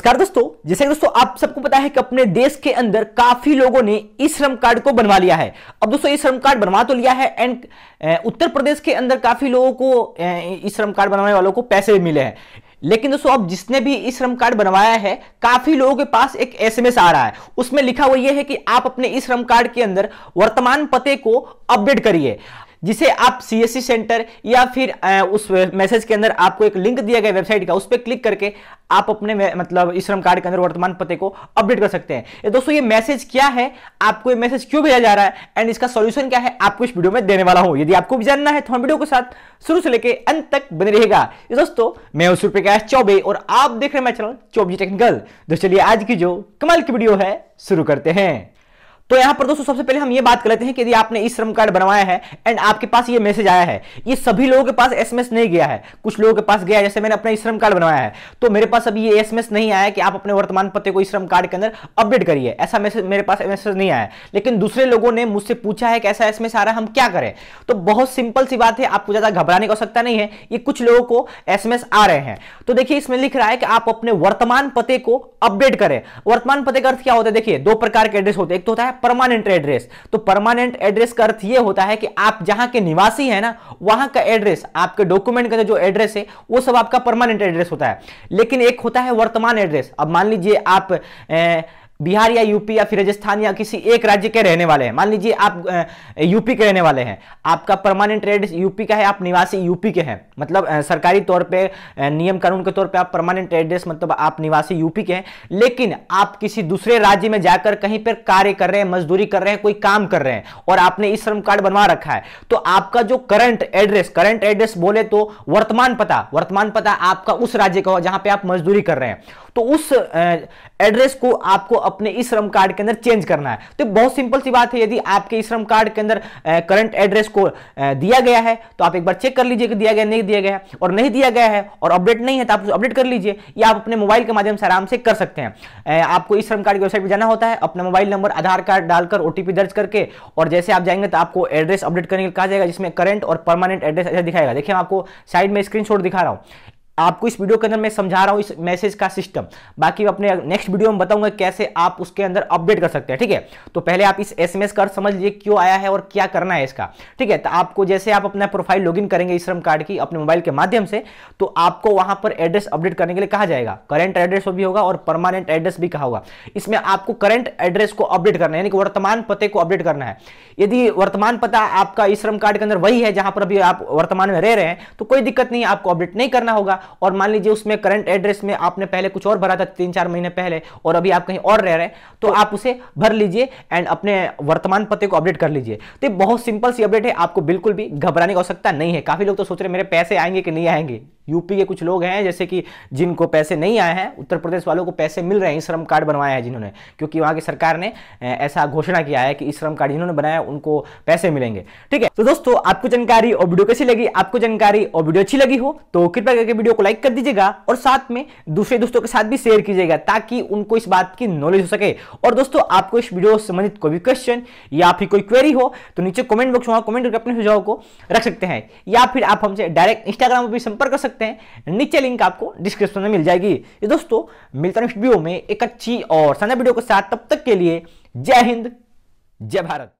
नमस्कार दोस्तों जैसे दोस्तों आप सबको पता है कि अपने देश के अंदर काफी लोगों ने ई श्रम कार्ड को बनवा लिया है अब दोस्तों ई श्रम कार्ड बनवा तो लिया है एंड उत्तर प्रदेश के अंदर काफी लोगों को ई श्रम कार्ड बनवाने वालों को पैसे भी मिले हैं लेकिन दोस्तों अब जिसने भी ई श्रम कार्ड बनवाया है काफी लोगों के पास एक एसएमएस आ रहा है उसमें लिखा हुआ यह है कि आप अपने ई श्रम कार्ड के अंदर वर्तमान पते को अपडेट करिए जिसे आप सी सेंटर या फिर उस मैसेज के अंदर आपको एक लिंक दिया गया वेबसाइट का उस पर क्लिक करके आप अपने मतलब श्रम कार्ड के अंदर वर्तमान पते को अपडेट कर सकते हैं दोस्तों ये मैसेज क्या है आपको ये मैसेज क्यों भेजा जा रहा है एंड इसका सोल्यूशन क्या है आपको इस वीडियो में देने वाला हूं यदि आपको भी जानना है तो हम वीडियो के साथ शुरू से लेकर अंत तक बने रहेगा दोस्तों मैं उस प्रकाश चौबे और आप देख रहे हैं मैं चैनल चौबी टेक्निकल तो चलिए आज की जो कमाल की वीडियो है शुरू करते हैं तो यहां पर दोस्तों सबसे पहले हम ये बात कर लेते हैं कि यदि आपने ई श्रम कार्ड बनवाया है एंड आपके पास ये मैसेज आया है ये सभी लोगों के पास एसएमएस नहीं गया है कुछ लोगों के पास गया जैसे मैंने अपना ई श्रम कार्ड बनवाया है तो मेरे पास अभी ये एसएमएस नहीं आया कि आप अपने वर्तमान पते को ई श्रम कार्ड के अंदर अपडेट करिए ऐसा मैसेज मेरे पास मैसेज नहीं आया लेकिन दूसरे लोगों ने मुझसे पूछा है कि ऐसा एसएमएस आ रहा है हम क्या करें तो बहुत सिंपल सी बात है आपको ज्यादा घबराने की आवश्यकता नहीं है ये कुछ लोगों को एसएमएस आ रहे हैं तो देखिए इसमें लिख रहा है कि आप अपने वर्तमान पते को अपडेट करें वर्तमान पते का अर्थ क्या होता है देखिए दो प्रकार के एड्रेस होते हैं एक तो होता है परमानेंट एड्रेस तो परमानेंट एड्रेस का अर्थ ये होता है कि आप जहां के निवासी है ना वहां का एड्रेस आपके डॉक्यूमेंट का जो एड्रेस है वो सब आपका परमानेंट एड्रेस होता है लेकिन एक होता है वर्तमान एड्रेस अब मान लीजिए आप ए, बिहार या यूपी या फिर राजस्थान या किसी एक राज्य के रहने वाले हैं मान लीजिए आप यूपी के रहने वाले हैं आपका परमानेंट रेड यूपी का है आप निवासी यूपी के हैं मतलब सरकारी तौर पे नियम कानून के तौर पे आप परमानेंट एड्रेस मतलब आप निवासी यूपी के हैं लेकिन आप किसी दूसरे राज्य में जाकर कहीं पर कार्य कर रहे हैं मजदूरी कर रहे हैं कोई काम कर रहे हैं और आपने ई श्रम कार्ड बनवा रखा है तो आपका जो करंट एड्रेस करंट एड्रेस बोले तो वर्तमान पता वर्तमान पता आपका उस राज्य का हो जहां पर आप मजदूरी कर रहे हैं तो उस एड्रेस को आपको अपने ई श्रम कार्ड के अंदर चेंज करना है तो बहुत सिंपल सी बात है यदि आपके ई श्रम कार्ड के अंदर करंट एड्रेस को दिया गया है तो आप एक बार चेक कर लीजिए कि दिया गया नहीं दिया गया और नहीं दिया गया है और अपडेट नहीं है तो आप अपडेट कर लीजिए या आप अपने मोबाइल के माध्यम से आराम से कर सकते हैं आपको ई श्रम कार्ड की वेबसाइट पर जाना होता है अपना मोबाइल नंबर आधार कार्ड डालकर ओटीपी दर्ज करके और जैसे आप जाएंगे तो आपको एड्रेस अपडेट करने के लिए कहा जाएगा जिसमें करंट और परमानेंट एड्रेस ऐसा दिखाएगा देखिए आपको साइड में स्क्रीन दिखा रहा हूँ आपको इस वीडियो के अंदर मैं समझा रहा हूँ इस मैसेज का सिस्टम बाकी अपने नेक्स्ट वीडियो में बताऊंगा कैसे आप उसके अंदर अपडेट कर सकते हैं ठीक है तो पहले आप इस एसएमएस कर समझ लीजिए क्यों आया है और क्या करना है इसका ठीक है तो आपको जैसे आप अपना प्रोफाइल लॉगिन करेंगे श्रम कार्ड की अपने मोबाइल के माध्यम से तो आपको वहां पर एड्रेस अपडेट करने के लिए कहा जाएगा करंट एड्रेस भी होगा और परमानेंट एड्रेस भी कहा होगा इसमें आपको करंट एड्रेस को अपडेट करना है यानी कि वर्तमान पते को अपडेट करना है यदि वर्तमान पता आपका श्रम कार्ड के अंदर वही है जहां पर अभी आप वर्तमान में रह रहे हैं तो कोई दिक्कत नहीं आपको अपडेट नहीं करना होगा और मान लीजिए उसमें करंट एड्रेस में आपने पहले कुछ और भरा था तीन चार महीने पहले और अभी आप कहीं और रह रहे हैं तो आप उसे भर लीजिए एंड अपने वर्तमान पते को अपडेट कर लीजिए तो बहुत सिंपल सी अपडेट है आपको बिल्कुल भी घबराने की आवश्यकता नहीं है काफ़ी लोग तो सोच रहे मेरे पैसे आएंगे कि नहीं आएंगे यूपी के कुछ लोग हैं जैसे कि जिनको पैसे नहीं आए हैं उत्तर प्रदेश वालों को पैसे मिल रहे हैं श्रम कार्ड बनवाए हैं जिन्होंने क्योंकि वहां की सरकार ने ऐसा घोषणा किया है कि श्रम कार्ड जिन्होंने बनाया उनको पैसे मिलेंगे ठीक है तो दोस्तों आपको जानकारी और वीडियो कैसी लगी आपको जानकारी और वीडियो अच्छी लगी हो तो कृपया करके वीडियो को लाइक कर दीजिएगा और साथ में दूसरे दोस्तों के साथ भी शेयर कीजिएगा ताकि उनको इस बात की नॉलेज हो सके और दोस्तों आपको इस वीडियो से संबंधित कोई भी क्वेश्चन या फिर कोई क्वेरी हो तो नीचे कमेंट बॉक्स वहां कमेंट करके अपने सुझाव को रख सकते हैं या फिर आप हमसे डायरेक्ट इंस्टाग्राम पर भी संपर्क कर सकते सकते हैं नीचे लिंक आपको डिस्क्रिप्शन में मिल जाएगी ये दोस्तों मिलता हूँ वीडियो में एक अच्छी और सना वीडियो के साथ तब तक के लिए जय हिंद जय भारत